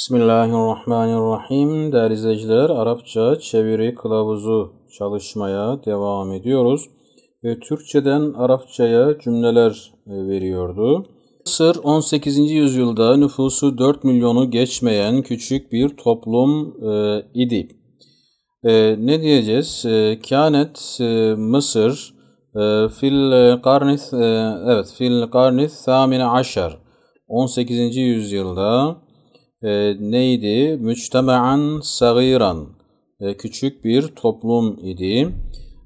Bismillahirrahmanirrahim. Değerli izleyiciler, Arapça çeviri kılavuzu çalışmaya devam ediyoruz. Ve Türkçeden Arapçaya cümleler e, veriyordu. Mısır 18. yüzyılda nüfusu 4 milyonu geçmeyen küçük bir toplum e, idi. E, ne diyeceğiz? E, Kânet e, Mısır e, fil e, karni e, evet fil karni 18. yüzyılda e, neydi? Müçteme'an sagiran. E, ee, küçük bir toplum idi.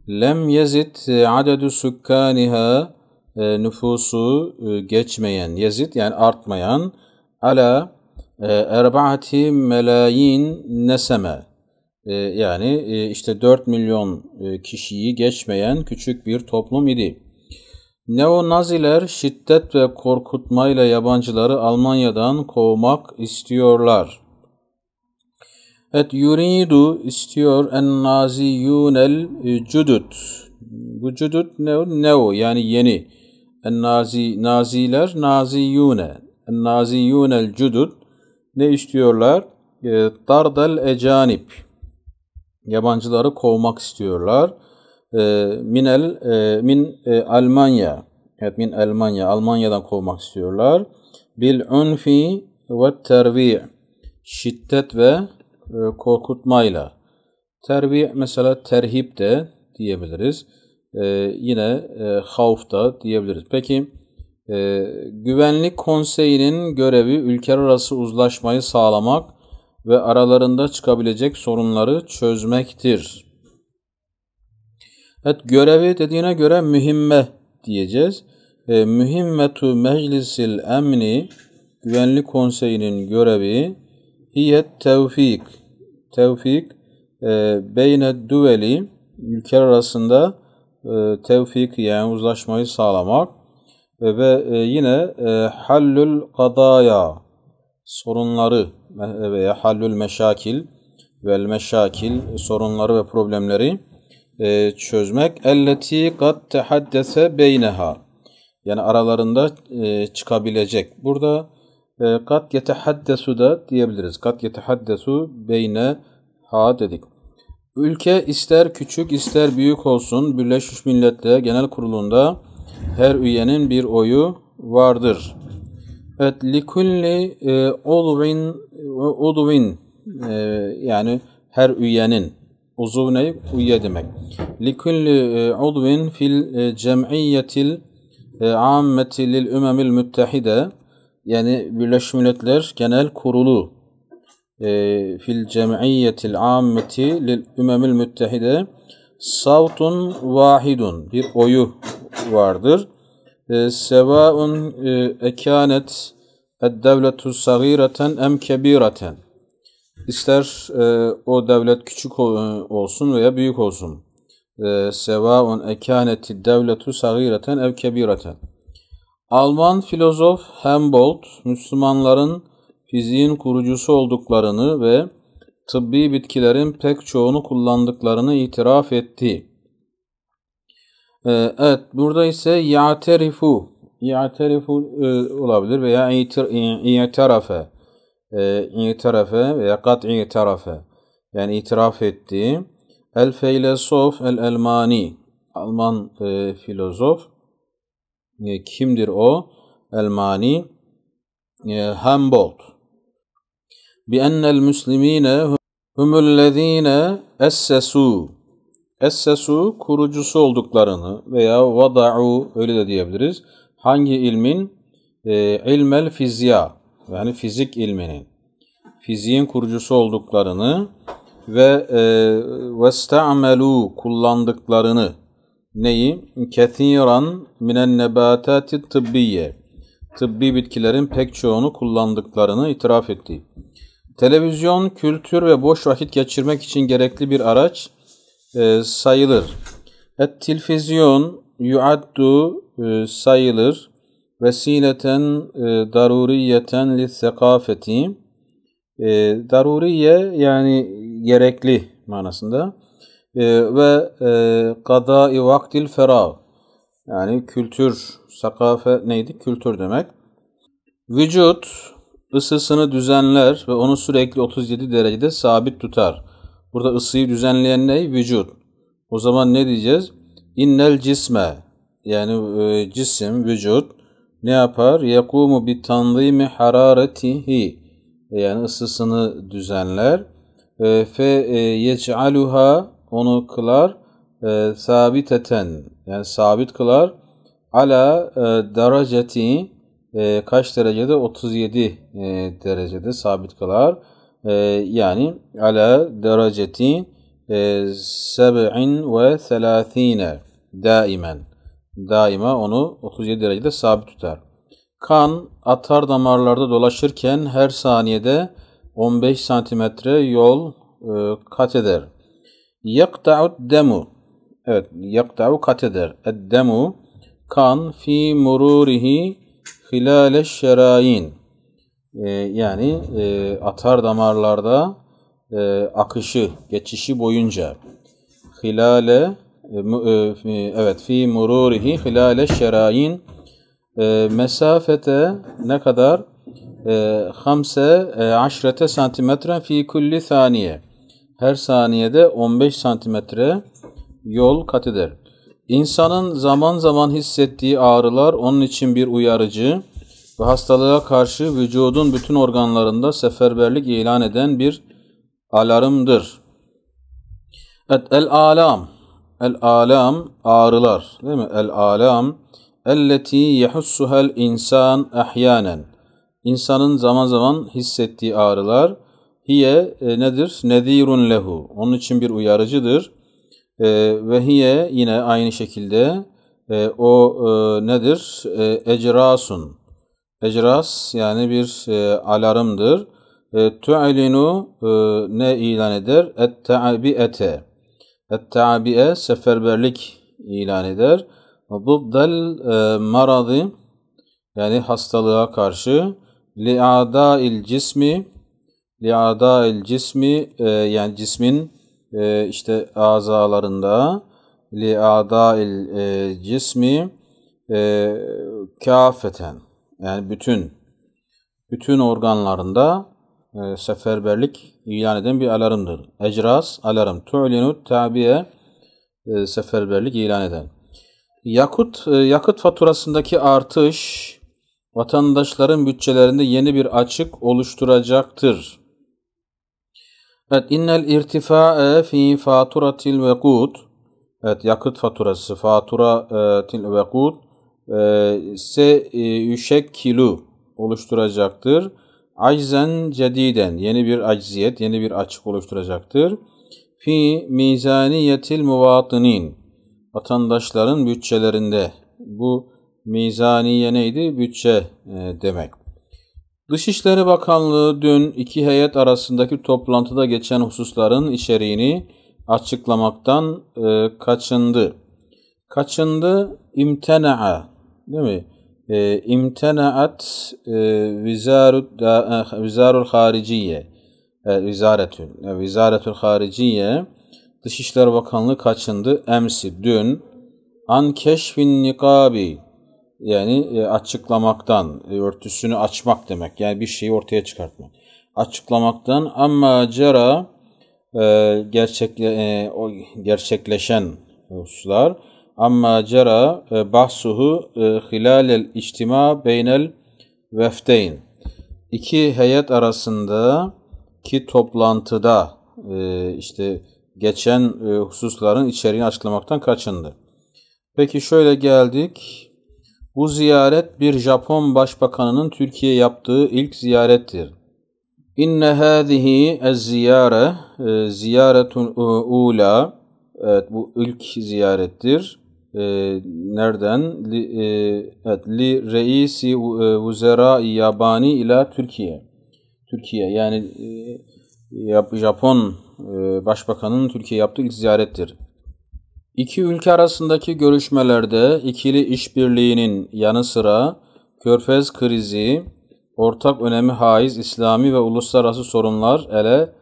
Lem yezit e, adedu sükkaniha e, nüfusu e, geçmeyen, yezit yani artmayan ala e, erbaati melayin neseme e, yani e, işte 4 milyon kişiyi geçmeyen küçük bir toplum idi. Neo-Naziler şiddet ve korkutmayla yabancıları Almanya'dan kovmak istiyorlar. Et yuridu istiyor en naziyunel cudut. Bu cudut ne? neo yani yeni. En nazi, naziler naziyune. En naziyunel cudut. Ne istiyorlar? E, dardel ecanip. Yabancıları kovmak istiyorlar minel ee, min e, e, Almanya evet min Almanya Almanya'dan kovmak istiyorlar. Bil unfi ve tervi şiddet ve e, korkutmayla. Tervi mesela terhip de diyebiliriz. Ee, yine e, da diyebiliriz. Peki e, Güvenlik Konseyi'nin görevi ülkeler arası uzlaşmayı sağlamak ve aralarında çıkabilecek sorunları çözmektir. Evet görevi dediğine göre mühimme diyeceğiz. E, mühimmetu meclisil emni güvenlik konseyinin görevi hiyet tevfik tevfik e, beyne düveli ülkeler arasında e, tevfik yani uzlaşmayı sağlamak e, ve e, yine e, hallül kadaya sorunları e, veya hallül meşakil vel meşakil sorunları ve problemleri e, çözmek. Elleti kat tehaddese beyneha. Yani aralarında e, çıkabilecek. Burada e, kat yetehaddesu da diyebiliriz. Kat yetehaddesu beyne dedik. Ülke ister küçük ister büyük olsun Birleşmiş Milletler Genel Kurulu'nda her üyenin bir oyu vardır. Evet, likulli e, udvin, e, udvin yani her üyenin Uzuv ne? Üye demek. Likulli e, udvin fil e, cem'iyyetil e, ammeti lil ümemil müttehide yani Birleşmiş Milletler Genel Kurulu fil cem'iyyetil ammeti lil ümemil müttehide savtun vahidun bir oyu vardır. Sevaun ekanet eddevletu sagireten em kebireten İster e, o devlet küçük e, olsun veya büyük olsun. E, Sevaun ekaneti devletu sagireten ev kebireten. Alman filozof Humboldt, Müslümanların fiziğin kurucusu olduklarını ve tıbbi bitkilerin pek çoğunu kullandıklarını itiraf etti. E, evet, burada ise ya'terifu, ya'terifu e, olabilir veya i'tirafe e, itirafe veya kat'i itirafı, yani itiraf etti. El Feylesof El Elmani Alman e, filozof e, kimdir o? Elmani e, Humboldt bi ennel müslimine humullezine essesu essesu kurucusu olduklarını veya vada'u öyle de diyebiliriz. Hangi ilmin? E, ilmel fizya yani fizik ilminin fiziğin kurucusu olduklarını ve e, vestaamelu kullandıklarını neyi? Kethiran minen nebatati tıbbiye tıbbi bitkilerin pek çoğunu kullandıklarını itiraf etti. Televizyon, kültür ve boş vakit geçirmek için gerekli bir araç e, sayılır. Et televizyon yuaddu e, sayılır vesileten e, daruriyeten li sekafeti e, daruriye yani gerekli manasında e, ve e, kadai vaktil ferah yani kültür sakafe neydi? Kültür demek. Vücut ısısını düzenler ve onu sürekli 37 derecede sabit tutar. Burada ısıyı düzenleyen ne? Vücut. O zaman ne diyeceğiz? İnnel cisme yani e, cisim, vücut ne yapar? Yekumu bi tanzimi hararetihi e, yani ısısını düzenler. E, fe e, yec'aluha onu kılar sabiteten yani sabit kılar ala dereceti kaç derecede? 37 derecede sabit kılar. Yani ala dereceti 37 ve daimen daima onu 37 derecede sabit tutar. Kan atar damarlarda dolaşırken her saniyede 15 santimetre yol e, kat eder. Yakta'u demu. Evet, yakta'u kat eder. Demu kan fi mururihi hilale şerayin. E, yani e, atar damarlarda e, akışı, geçişi boyunca hilale e, e, evet fi mururihi hilale şerayin e, mesafete ne kadar? Hamse aşrete santimetren fi kulli saniye. Her saniyede 15 santimetre yol kat eder. İnsanın zaman zaman hissettiği ağrılar onun için bir uyarıcı ve hastalığa karşı vücudun bütün organlarında seferberlik ilan eden bir alarmdır. Et el alam El alam ağrılar değil mi? El alam elleti yehussuhel insan ahyanen. İnsanın zaman zaman hissettiği ağrılar hiye e, nedir? Nedirun lehu. Onun için bir uyarıcıdır. E, ve hiye yine aynı şekilde e, o e, nedir? E, ecrasun. Ecras yani bir e, alarmdır. E, tu'linu e, ne ilan eder? Et-te'abi'ete et seferberlik ilan eder. Dıddel e, maradı yani hastalığa karşı li'ada'il cismi li'ada'il cismi e, yani cismin e, işte azalarında liada e, cismi e, kafeten yani bütün bütün organlarında seferberlik ilan eden bir alarmdır. Ecras, alarm. Tu'linu, tabiye, e, seferberlik ilan eden. Yakut, e, yakıt faturasındaki artış vatandaşların bütçelerinde yeni bir açık oluşturacaktır. Evet, innel irtifa'e fi faturatil vekut. Evet, yakıt faturası, faturatil vekut. E, se e, kilo oluşturacaktır aczen cediden yeni bir acziyet, yeni bir açık oluşturacaktır. Fi mizaniyetil muvatinin vatandaşların bütçelerinde bu mizaniye neydi? Bütçe e, demek. Dışişleri Bakanlığı dün iki heyet arasındaki toplantıda geçen hususların içeriğini açıklamaktan e, kaçındı. Kaçındı imtena'a değil mi? Ee, e, imtenaat e, vizarut e, vizarul hariciye e, vizaretül e, vizaretül hariciye Dışişleri Bakanlığı kaçındı emsi dün an keşfin nikabi yani e, açıklamaktan e, örtüsünü açmak demek yani bir şeyi ortaya çıkartmak açıklamaktan ama cara e, gerçek e, o gerçekleşen hususlar amma cera e, bahsuhu e, hilalel içtima beynel vefteyn. İki heyet arasında ki toplantıda e, işte geçen hususların içeriğini açıklamaktan kaçındı. Peki şöyle geldik. Bu ziyaret bir Japon başbakanının Türkiye yaptığı ilk ziyarettir. İnne hâzihi ez-ziyare ziyaretun ula. Evet bu ilk ziyarettir e, nereden? Li, e, evet, li reisi e, vuzera yabani ile Türkiye. Türkiye yani e, Japon e, başbakanın Türkiye yaptığı ilk ziyarettir. İki ülke arasındaki görüşmelerde ikili işbirliğinin yanı sıra Körfez krizi, ortak önemi haiz İslami ve uluslararası sorunlar ele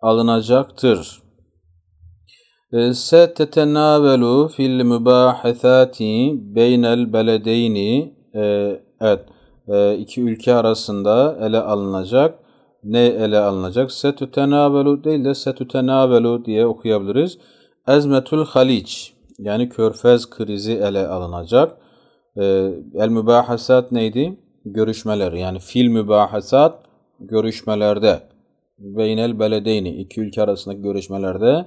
alınacaktır. Ee, setetenavelu fil mübahethati beynel beledeyni e, evet e, iki ülke arasında ele alınacak. Ne ele alınacak? Setetenavelu değil de setetenavelu diye okuyabiliriz. Ezmetül haliç yani körfez krizi ele alınacak. E, el mübahesat neydi? Görüşmeler yani fil mübahesat görüşmelerde beynel beledeyni iki ülke arasındaki görüşmelerde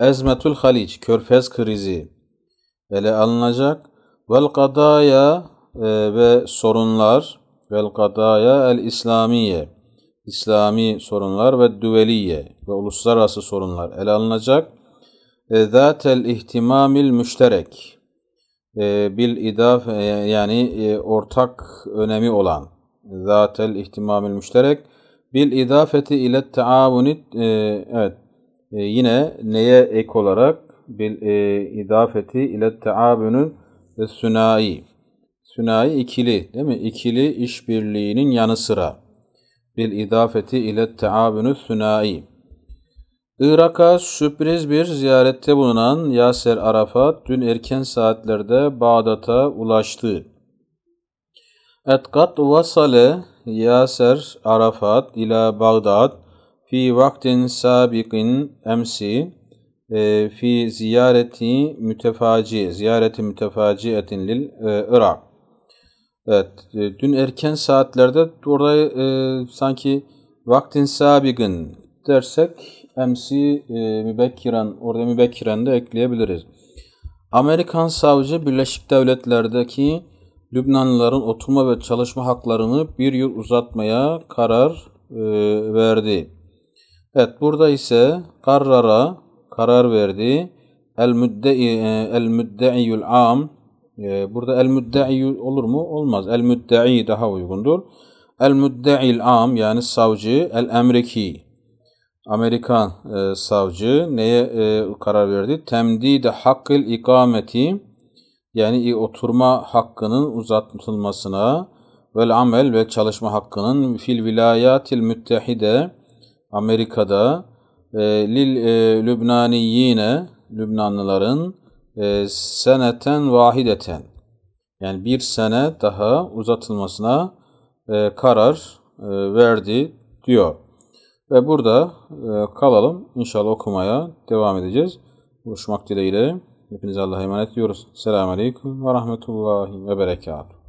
Ezmetül Haliç, Körfez krizi ele alınacak. Vel kadaya e, ve sorunlar, vel kadaya el İslamiye, İslami sorunlar ve düveliye ve uluslararası sorunlar ele alınacak. E, zatel ihtimamil müşterek, e, bil idaf e, yani e, ortak önemi olan, zatel ihtimamil müşterek, bil idafeti ile taavunit, e, evet, e, yine neye ek olarak bil e, idafeti ile taabünün ve sünayi. Sünayi ikili değil mi? İkili işbirliğinin yanı sıra. Bil idafeti ile taabünü sünayi. Irak'a sürpriz bir ziyarette bulunan Yaser Arafat dün erken saatlerde Bağdat'a ulaştı. Etkat vasale Yaser Arafat ile Bağdat fi vaktin sabikin emsi e, fi ziyareti mütefaci, ziyareti mütefaci etin lil e, Irak. Evet, e, dün erken saatlerde orada e, sanki vaktin sabikin dersek MC e, mübekkiren, orada mübekkiren de ekleyebiliriz. Amerikan savcı Birleşik Devletler'deki Lübnanlıların oturma ve çalışma haklarını bir yıl uzatmaya karar e, verdi. Evet burada ise karrara karar verdi. El müddei el müddeiul am e, burada el müddei olur mu? Olmaz. El müddei daha uygundur. El müddeil am yani savcı el emriki Amerikan e, savcı neye e, karar verdi? Temdide hakkil ikameti yani oturma hakkının uzatılmasına ve amel ve çalışma hakkının fil vilayatil müttehide Amerika'da e, lil e, Lübnaniyine Lübnanlıların e, seneten vahideten yani bir sene daha uzatılmasına e, karar e, verdi diyor. Ve burada e, kalalım. İnşallah okumaya devam edeceğiz. Buluşmak dileğiyle. Hepinize Allah'a emanet diyoruz. Selamun Aleyküm ve Rahmetullahi ve Berekatuhu.